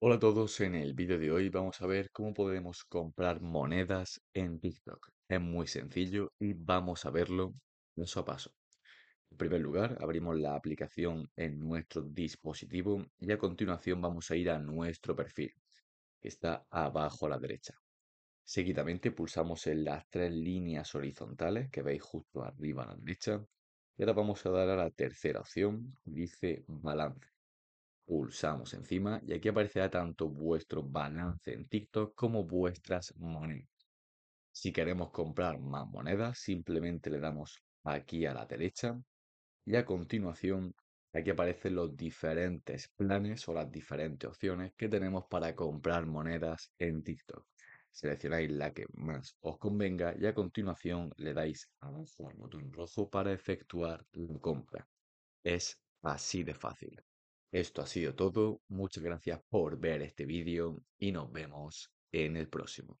Hola a todos, en el vídeo de hoy vamos a ver cómo podemos comprar monedas en TikTok. Es muy sencillo y vamos a verlo paso a paso. En primer lugar, abrimos la aplicación en nuestro dispositivo y a continuación vamos a ir a nuestro perfil, que está abajo a la derecha. Seguidamente pulsamos en las tres líneas horizontales que veis justo arriba a la derecha y ahora vamos a dar a la tercera opción, dice balance pulsamos encima y aquí aparecerá tanto vuestro balance en TikTok como vuestras monedas. Si queremos comprar más monedas, simplemente le damos aquí a la derecha y a continuación aquí aparecen los diferentes planes o las diferentes opciones que tenemos para comprar monedas en TikTok. Seleccionáis la que más os convenga y a continuación le dais abajo al botón rojo para efectuar la compra. Es así de fácil. Esto ha sido todo. Muchas gracias por ver este vídeo y nos vemos en el próximo.